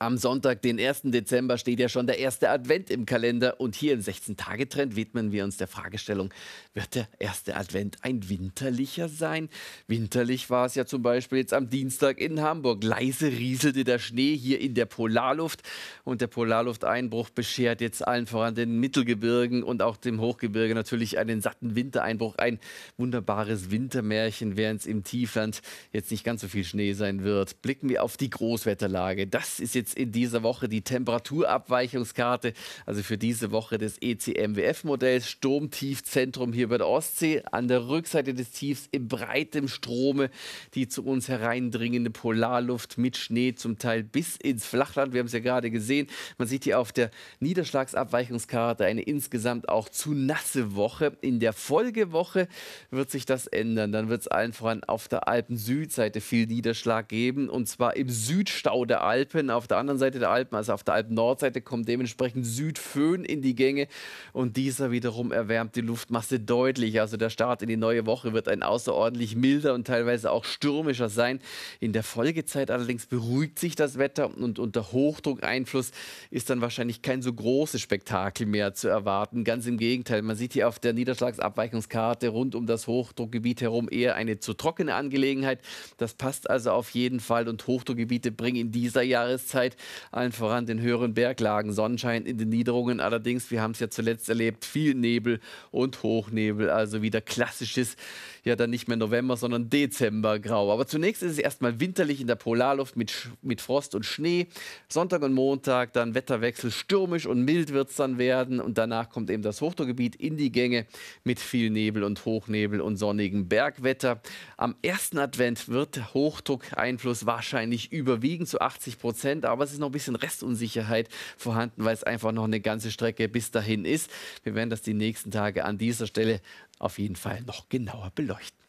Am Sonntag, den 1. Dezember, steht ja schon der erste Advent im Kalender und hier im 16-Tage-Trend widmen wir uns der Fragestellung, wird der erste Advent ein winterlicher sein? Winterlich war es ja zum Beispiel jetzt am Dienstag in Hamburg. Leise rieselte der Schnee hier in der Polarluft und der Polarlufteinbruch beschert jetzt allen voran den Mittelgebirgen und auch dem Hochgebirge natürlich einen satten Wintereinbruch. Ein wunderbares Wintermärchen, während es im Tiefland jetzt nicht ganz so viel Schnee sein wird. Blicken wir auf die Großwetterlage. Das ist jetzt jetzt in dieser Woche die Temperaturabweichungskarte, also für diese Woche des ECMWF-Modells, Sturmtiefzentrum hier bei der Ostsee, an der Rückseite des Tiefs in breitem Strome die zu uns hereindringende Polarluft mit Schnee zum Teil bis ins Flachland. Wir haben es ja gerade gesehen. Man sieht hier auf der Niederschlagsabweichungskarte eine insgesamt auch zu nasse Woche. In der Folgewoche wird sich das ändern. Dann wird es allen voran auf der Alpen-Südseite viel Niederschlag geben und zwar im Südstau der Alpen auf der der anderen Seite der Alpen, also auf der Alpen-Nordseite, kommt dementsprechend Südföhn in die Gänge und dieser wiederum erwärmt die Luftmasse deutlich. Also der Start in die neue Woche wird ein außerordentlich milder und teilweise auch stürmischer sein. In der Folgezeit allerdings beruhigt sich das Wetter und unter Hochdruckeinfluss ist dann wahrscheinlich kein so großes Spektakel mehr zu erwarten. Ganz im Gegenteil, man sieht hier auf der Niederschlagsabweichungskarte rund um das Hochdruckgebiet herum eher eine zu trockene Angelegenheit. Das passt also auf jeden Fall und Hochdruckgebiete bringen in dieser Jahreszeit Zeit. Allen voran den höheren Berglagen. Sonnenschein in den Niederungen. Allerdings, wir haben es ja zuletzt erlebt, viel Nebel und Hochnebel. Also wieder klassisches, ja dann nicht mehr November, sondern Dezembergrau. Aber zunächst ist es erstmal winterlich in der Polarluft mit, mit Frost und Schnee. Sonntag und Montag dann Wetterwechsel, stürmisch und mild wird es dann werden. Und danach kommt eben das Hochdruckgebiet in die Gänge mit viel Nebel und Hochnebel und sonnigem Bergwetter. Am ersten Advent wird Hochdruckeinfluss wahrscheinlich überwiegen zu 80 Prozent aber es ist noch ein bisschen Restunsicherheit vorhanden, weil es einfach noch eine ganze Strecke bis dahin ist. Wir werden das die nächsten Tage an dieser Stelle auf jeden Fall noch genauer beleuchten.